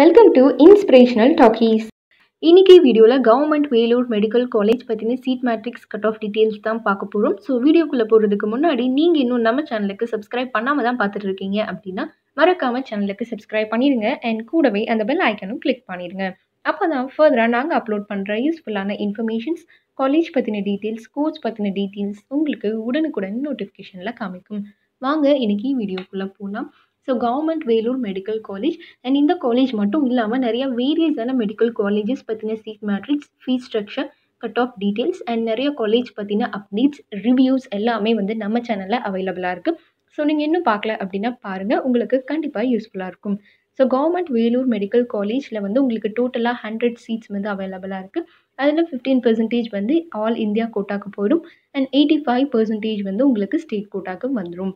welcome to inspirational talkies இன்னைக்கு வீடியோவில் government Vellore medical college பற்றின seat matrix cut off details தான் பார்க்க போகிறோம் ஸோ வீடியோக்குள்ளே போகிறதுக்கு முன்னாடி நீங்கள் இன்னும் நம்ம சேனலுக்கு சப்ஸ்கிரைப் பண்ணாமல் தான் பார்த்துட்டு இருக்கீங்க அப்படின்னா மறக்காமல் சேனலுக்கு சப்ஸ்கிரைப் பண்ணிடுங்க அண்ட் கூடவே அந்த பெல் ஐக்கனும் கிளிக் பண்ணிடுங்க அப்போ தான் ஃபர்தராக நாங்கள் அப்லோட் பண்ணுற யூஸ்ஃபுல்லான இன்ஃபர்மேஷன்ஸ் காலேஜ் பற்றின டீட்டெயில்ஸ் கோர்ஸ் பற்றின டீட்டெயில்ஸ் உங்களுக்கு உடனுக்குடன் நோட்டிஃபிகேஷனில் காமிக்கும் வாங்க இன்றைக்கி வீடியோக்குள்ளே போகலாம் so government Vellore medical college and இந்த காலேஜ் மட்டும் இல்லாமல் நிறையா வேரியஸான மெடிக்கல் காலேஜஸ் பற்றின seat matrix fees structure cut off details and நிறைய காலேஜ் பற்றின அப்டேட்ஸ் ரிவ்யூஸ் எல்லாமே வந்து நம்ம சேனலில் அவைலபிளாக இருக்குது ஸோ நீங்கள் இன்னும் பார்க்கல அப்படின்னா பாருங்கள் உங்களுக்கு கண்டிப்பாக யூஸ்ஃபுல்லாக இருக்கும் ஸோ கவர்மெண்ட் வேலூர் மெடிக்கல் காலேஜில் வந்து உங்களுக்கு டோட்டலாக ஹண்ட்ரட் சீட்ஸ் வந்து அவைலபிளாக இருக்குது அதில் ஃபிஃப்டீன் பர்சன்டேஜ் வந்து ஆல் இந்தியா கோட்டாக்கு போயிடும் அண்ட் எயிட்டி ஃபைவ் பர்சன்டேஜ் வந்து உங்களுக்கு ஸ்டேட் கோட்டாக்கு வந்துடும்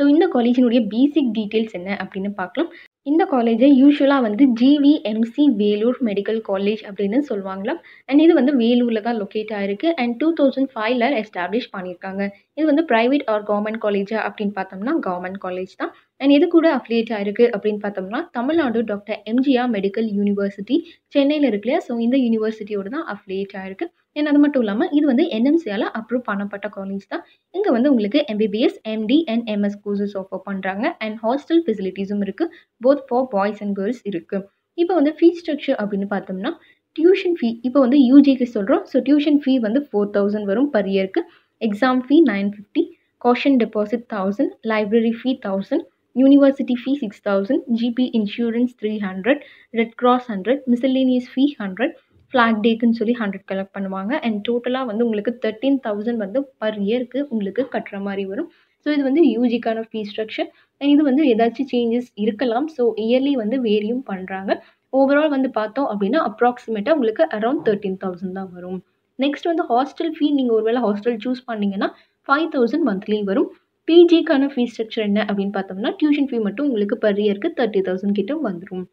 ஸோ இந்த காலேஜினுடைய பேசிக் டீட்டெயில்ஸ் என்ன அப்படின்னு பார்க்கலாம் இந்த காலேஜை யூஸ்வலாக வந்து ஜிவிஎம்சி வேலூர் மெடிக்கல் காலேஜ் அப்படின்னு சொல்லுவாங்களாம் அண்ட் இது வந்து வேலூரில் தான் லொக்கேட் ஆகிருக்கு அண்ட் டூ தௌசண்ட் ஃபைவ்ல எஸ்டாப்ளிஷ் பண்ணியிருக்காங்க இது வந்து ப்ரைவேட் ஆர் கவர்மெண்ட் காலேஜா அப்படின்னு பார்த்தோம்னா கவர்மெண்ட் காலேஜ் தான் அண்ட் எது கூட அஃபிலியேட் ஆயிருக்கு அப்படின்னு பார்த்தோம்னா Tamil Nadu doctor MGR medical university சென்னையில் இருக்கு இல்லையா ஸோ இந்த யூனிவர்சிட்டியோடு தான் அஃபிலியேட் ஆயிருக்கு அண்ட் அது மட்டும் இல்லாமல் இது வந்து என்எம்சியால் அப்ரூவ் பண்ணப்பட்ட காலேஜ் தான் இங்கே வந்து உங்களுக்கு MBBS MD and MS courses offer பண்ணுறாங்க அண்ட் ஹாஸ்டல் ஃபெசிலிட்டிஸும் இருக்குது both for boys and girls இருக்குது இப்போ வந்து ஃபீஸ் ஸ்ட்ரக்சர் அப்படின்னு பார்த்தோம்னா டியூஷன் ஃபீ இப்போ வந்து யூஜிக்கு சொல்கிறோம் ஸோ டியூஷன் ஃபீ வந்து ஃபோர் தௌசண்ட் வரும் பர் இயருக்கு exam fee nine fifty caution deposit thousand library fee thousand university fee six thousand GB insurance three hundred red cross hundred miscellaneous fee hundred flag டேக்குன்னு சொல்லி hundred collect பண்ணுவாங்க and டோட்டலாக வந்து உங்களுக்கு thirteen thousand வந்து per இயருக்கு உங்களுக்கு கட்டுற மாதிரி வரும் ஸோ இது வந்து யூஜிக்கான ஃபீ ஸ்ட்ரக்சர் அண்ட் இது வந்து ஏதாச்சும் சேஞ்சஸ் இருக்கலாம் ஸோ இயர்லி வந்து வேரியும் பண்ணுறாங்க ஓவரால் வந்து பார்த்தோம் அப்படின்னா அப்ராக்சிமேட்டாக உங்களுக்கு அரௌண்ட் தேர்ட்டீன் தௌசண்ட் தான் வரும் நெக்ஸ்ட் வந்து ஹாஸ்டல் ஃபீ நீங்கள் ஒருவேளை ஹாஸ்டல் சூஸ் பண்ணிங்கன்னா ஃபைவ் தௌசண்ட் மந்த்லி வரும் பிஜிக்கான ஃபீஸ் ஸ்ட்ரக்சர் என்ன அப்படின்னு பார்த்தோம்னா டியூஷன் ஃபீ மட்டும் உங்களுக்கு பர் இயருக்கு தேர்ட்டி தௌசண்ட் கிட்ட வந்துடும்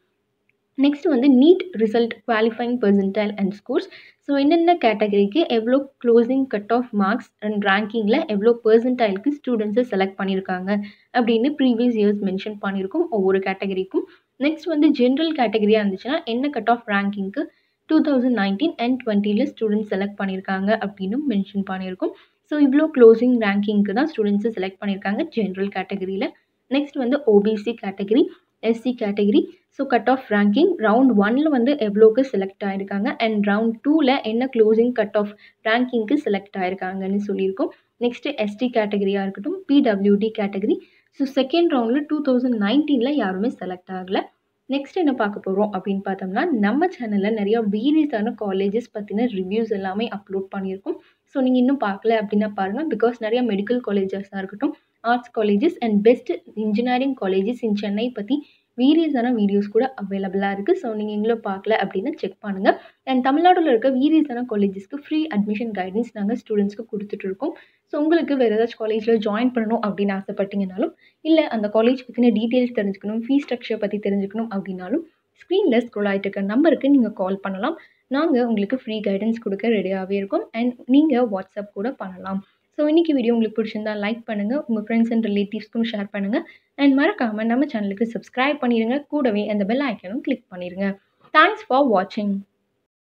நெக்ஸ்ட் வந்து NEET result qualifying percentile and scores so என்னென்ன கேட்டகரிக்கு எவ்வளோ closing cut off marks and ரேங்கிங்கில் எவ்வளோ பெர்சன்டைலுக்கு ஸ்டூடெண்ட்ஸை செலக்ட் பண்ணியிருக்காங்க அப்படின்னு ப்ரீவியஸ் இயர்ஸ் மென்ஷன் பண்ணியிருக்கோம் ஒவ்வொரு கேட்டகரிக்கும் நெக்ஸ்ட் வந்து ஜென்ரல் கேட்டகரியாக இருந்துச்சுன்னா என்ன கட் ஆஃப் ரேங்கிங்க்கு டூ தௌசண்ட் நைன்டீன் அண்ட் டுவெண்ட்டியில் ஸ்டூடெண்ட்ஸ் செலக்ட் பண்ணியிருக்காங்க அப்படின்னு மென்ஷன் பண்ணியிருக்கோம் ஸோ இவ்வளோ க்ளோசிங் ரேங்கிங்க்கு தான் ஸ்டூடெண்ட்ஸை செலக்ட் பண்ணியிருக்காங்க ஜென்ரல் கேட்டகரியில் நெக்ஸ்ட் வந்து OBC category SC category so cut off ranking round ஒனில் வந்து எவ்வளோக்கு செலக்ட் ஆகிருக்காங்க அண்ட் ரவுண்ட் டூவில் என்ன க்ளோசிங் கட் ஆஃப் ரேங்கிங்க்கு செலக்ட் ஆகிருக்காங்கன்னு சொல்லியிருக்கோம் நெக்ஸ்ட்டு எஸ்டி கேட்டகரியாக இருக்கட்டும் பிடபிள்யூடி கேட்டகரி ஸோ செகண்ட் ரவுண்டில் டூ தௌசண்ட் நைன்டீனில் யாருமே செலக்ட் ஆகலை நெக்ஸ்ட் என்ன பார்க்க போகிறோம் அப்படின்னு பார்த்தோம்னா நம்ம சேனலில் நிறையா வீரியஸான காலேஜஸ் பற்றின ரிவ்யூஸ் எல்லாமே அப்லோட் பண்ணியிருக்கோம் ஸோ நீங்கள் இன்னும் பார்க்கல அப்படின்னா பாருங்கள் பிகாஸ் நிறையா மெடிக்கல் காலேஜஸாக இருக்கட்டும் arts colleges and best engineering colleges in Chennai பற்றி வீரியஸான வீடியோஸ் கூட அவைலபிளாக இருக்குது ஸோ நீங்கள் எங்களும் பார்க்கல அப்படின்னு செக் பண்ணுங்கள் அண்ட் தமிழ்நாட்டில் இருக்க வீரியஸான காலேஜஸ்க்கு ஃப்ரீ அட்மிஷன் கைடன்ஸ் நாங்கள் ஸ்டூடெண்ட்ஸ்க்கு கொடுத்துட்ருக்கோம் ஸோ உங்களுக்கு வேறு ஏதாச்சும் காலேஜில் ஜாயின் பண்ணணும் அப்படின்னு ஆசைப்பட்டீங்கனாலும் இல்லை அந்த காலேஜ் பற்றின டீட்டெயில்ஸ் தெரிஞ்சுக்கணும் ஃபீஸ் ஸ்ட்ரக்சர் பற்றி தெரிஞ்சுக்கணும் அப்படின்னாலும் ஸ்க்ரீனில் ஸ்க்ரோல் ஆகிட்டு இருக்க நம்பருக்கு நீங்கள் கால் பண்ணலாம் நாங்கள் உங்களுக்கு ஃப்ரீ கைடன்ஸ் கொடுக்க ரெடியாகவே இருக்கோம் அண்ட் நீங்கள் வாட்ஸ்அப் கூட பண்ணலாம் ஸோ இன்றைக்கி வீடியோ உங்களுக்கு பிடிச்சிருந்தா லைக் பண்ணுங்கள் உங்கள் ஃப்ரெண்ட்ஸ் அண்ட் ரிலேட்டிவ்ஸ்க்கும் ஷேர் பண்ணுங்கள் அண்ட் மறக்காமல் நம்ம சேனலுக்கு சப்ஸ்கிரைப் பண்ணிடுங்க கூடவே அந்த பெல் ஐக்கனும் கிளிக் பண்ணிடுங்க தேங்க்ஸ் ஃபார் வாட்சிங்